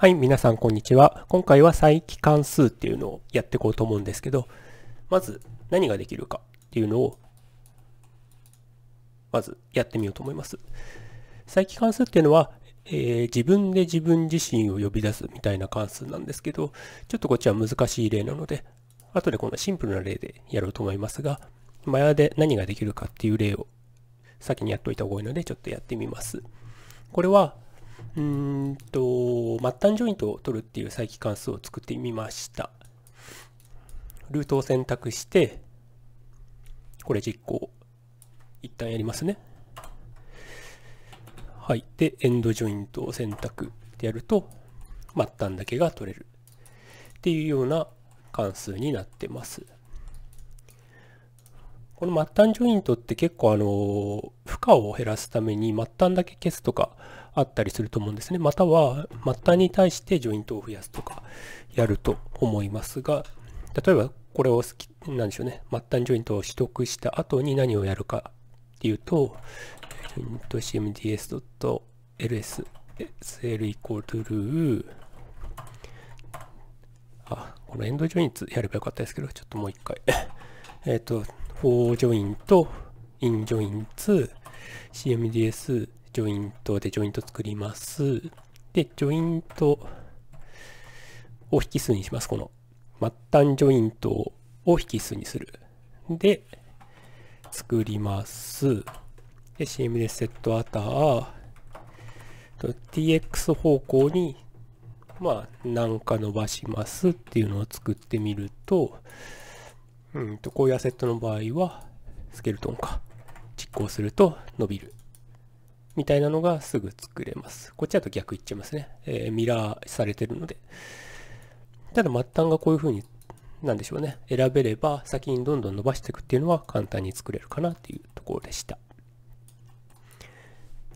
はい、皆さんこんにちは。今回は再帰関数っていうのをやっていこうと思うんですけど、まず何ができるかっていうのを、まずやってみようと思います。再帰関数っていうのは、えー、自分で自分自身を呼び出すみたいな関数なんですけど、ちょっとこっちは難しい例なので、後でこのシンプルな例でやろうと思いますが、マヤで何ができるかっていう例を先にやっといた方がいいので、ちょっとやってみます。これは、うんと、末端ジョイントを取るっていう再帰関数を作ってみました。ルートを選択して、これ実行。一旦やりますね。はい。で、エンドジョイントを選択でやると、末端だけが取れる。っていうような関数になってます。この末端ジョイントって結構あの、負荷を減らすために末端だけ消すとかあったりすると思うんですね。または末端に対してジョイントを増やすとかやると思いますが、例えばこれを好き、なんでしょうね。末端ジョイントを取得した後に何をやるかっていうと、ジョイント cmds.ls sl イコール t r ルー。あ、このエンドジョイントやればよかったですけど、ちょっともう一回。えっ、と、f o ジョイント、in ジョイント、cmds ジョイントでジョイント作ります。で、ジョイントを引数にします。この末端ジョイントを引数にする。で、作ります。で、cmds セットアター、tx 方向に、まあ、なんか伸ばしますっていうのを作ってみると、うんと、こういうアセットの場合は、スケルトンか。実行すると伸びる。みたいなのがすぐ作れます。こっちだと逆いっちゃいますね。えー、ミラーされてるので。ただ末端がこういう風に、なんでしょうね。選べれば先にどんどん伸ばしていくっていうのは簡単に作れるかなっていうところでした。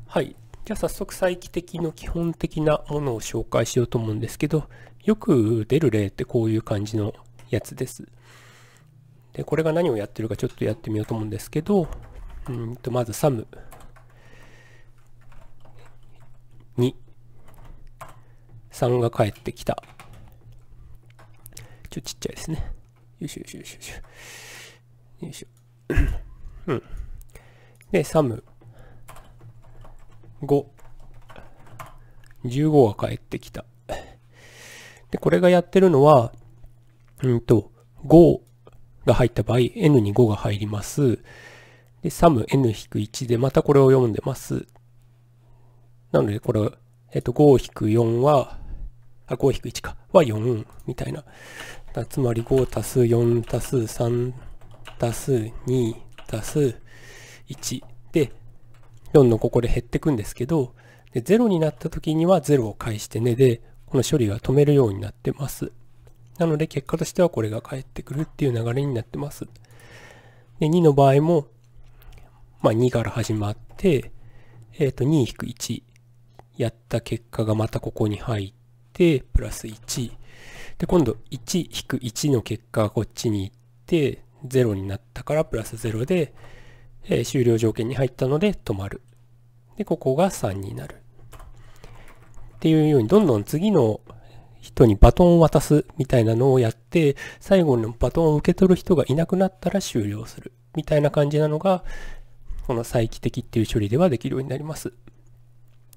はい。じゃあ早速再帰的の基本的なものを紹介しようと思うんですけど、よく出る例ってこういう感じのやつです。で、これが何をやってるかちょっとやってみようと思うんですけど、うんと、まずサム2、3が帰ってきた。ちょ、ちっちゃいですね。よいしょよいしょよいしょ。よいしょ。うん。で、サム5、15が帰ってきた。で、これがやってるのは、うんと、5、が入った場合、n に5が入ります。で、サム n-1 でまたこれを読んでます。なので、これ、えっと、5-4は、あ、5-1か、は4みたいな。つまり5足す4足す3足す2足す1で、4のここで減ってくんですけど、で0になった時には0を返してねで、この処理が止めるようになってます。なので結果としてはこれが返ってくるっていう流れになってます。で、2の場合も、まあ2から始まって、えっ、ー、と2-1やった結果がまたここに入って、プラス1。で、今度1-1の結果がこっちに行って、0になったからプラス0で、えー、終了条件に入ったので止まる。で、ここが3になる。っていうように、どんどん次の人にバトンを渡すみたいなのをやって、最後のバトンを受け取る人がいなくなったら終了するみたいな感じなのが、この再帰的っていう処理ではできるようになります。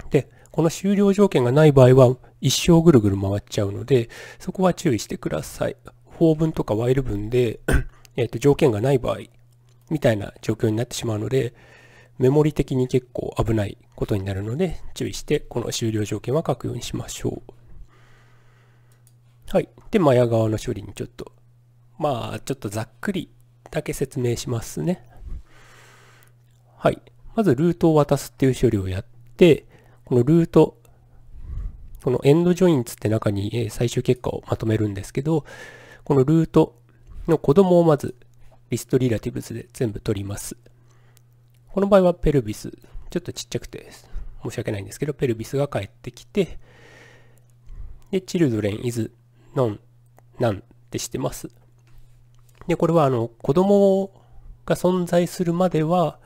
で、この終了条件がない場合は一生ぐるぐる回っちゃうので、そこは注意してください。法文とかワイル文でえっと、条件がない場合、みたいな状況になってしまうので、メモリ的に結構危ないことになるので、注意してこの終了条件は書くようにしましょう。はい。で、マヤ側の処理にちょっと、まあ、ちょっとざっくりだけ説明しますね。はい。まず、ルートを渡すっていう処理をやって、このルート、このエンドジョインツって中に最終結果をまとめるんですけど、このルートの子供をまず、リストリラティブスで全部取ります。この場合はペルビス、ちょっとちっちゃくて申し訳ないんですけど、ペルビスが帰ってきて、で、チルドレンイズのん、なんってしてます。で、これはあの、子供が存在するまでは、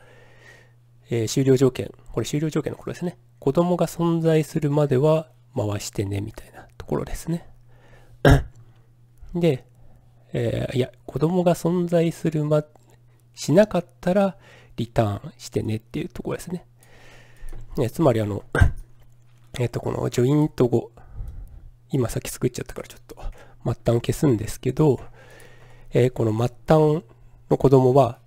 えー、終了条件、これ終了条件の頃ですね。子供が存在するまでは回してね、みたいなところですね。で、えー、いや、子供が存在するま、しなかったらリターンしてねっていうところですね。ねつまりあの、えっ、ー、と、このジョイント語、今さっき作っちゃったからちょっと末端を消すんですけど、えー、この末端の子供は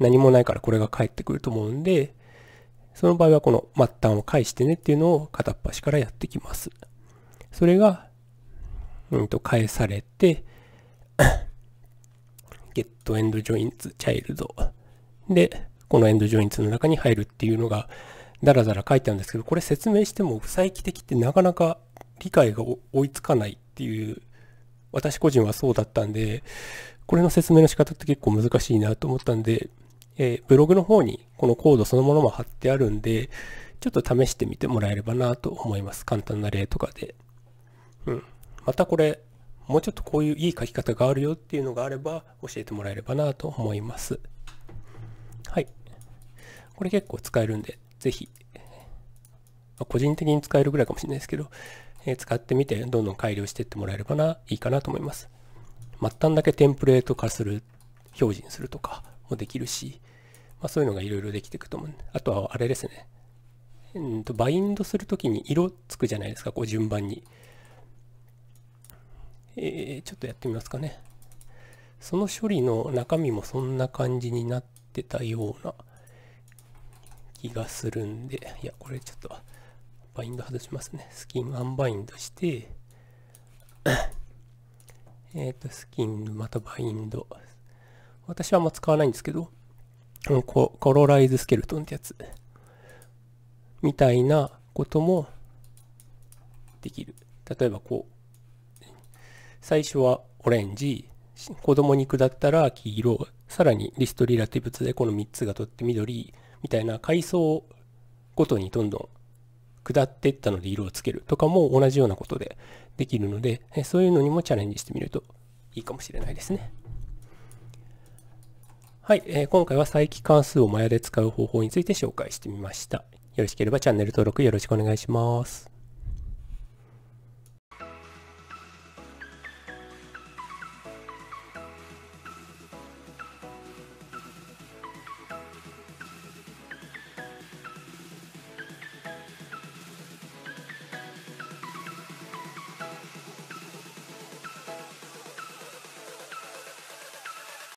何もないからこれが返ってくると思うんで、その場合はこの末端を返してねっていうのを片っ端からやってきます。それが、うんと返されて、ゲットエンドジョインツチャイルドで、このエンドジョインツの中に入るっていうのが、だらだら書いてあるんですけど、これ説明しても再帰的ってなかなか理解が追いつかないっていう、私個人はそうだったんで、これの説明の仕方って結構難しいなと思ったんで、えー、ブログの方にこのコードそのものも貼ってあるんで、ちょっと試してみてもらえればなと思います。簡単な例とかで。うん。またこれ、もうちょっとこういういい書き方があるよっていうのがあれば教えてもらえればなと思います。はい。これ結構使えるんで、ぜひ、ま個人的に使えるぐらいかもしれないですけど、え使ってみてどんどん改良していってもらえればないいかなと思います。末端だけテンプレート化する、表示にするとかもできるし、まあ、そういうのがいろいろできていくと思うんで、あとはあれですね、うんとバインドするときに色つくじゃないですか、こう順番に。えー、ちょっとやってみますかね。その処理の中身もそんな感じになってたような気がするんで、いや、これちょっと。バインド外しますね。スキンアンバインドして、えっと、スキン、またバインド。私はあんま使わないんですけど、のコロライズスケルトンってやつ。みたいなこともできる。例えばこう、最初はオレンジ、子供肉だったら黄色、さらにリストリラティブツでこの3つがとって緑みたいな階層ごとにどんどん下っていったので色をつけるとかも同じようなことでできるので、えそういうのにもチャレンジしてみるといいかもしれないですね。はい、えー、今回は再帰関数をマヤで使う方法について紹介してみました。よろしければチャンネル登録よろしくお願いします。